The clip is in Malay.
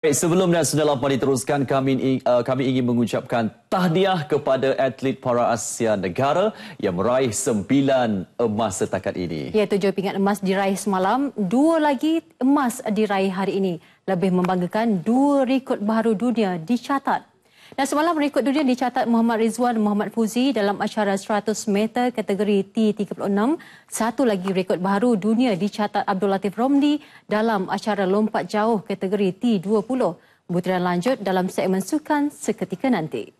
Baik, sebelum dan sudah lama diteruskan, kami, uh, kami ingin mengucapkan tahniah kepada atlet para Asia Negara yang meraih sembilan emas setakat ini. Ya, tujuh pingat emas diraih semalam, dua lagi emas diraih hari ini. Lebih membanggakan, dua rekod baru dunia dicatat. Dan semalam rekod dunia dicatat Muhammad Rizwan Muhammad Fuzi dalam acara 100 meter kategori T36. Satu lagi rekod baru dunia dicatat Abdul Latif Romdi dalam acara lompat jauh kategori T20. Butiran lanjut dalam segmen sukan seketika nanti.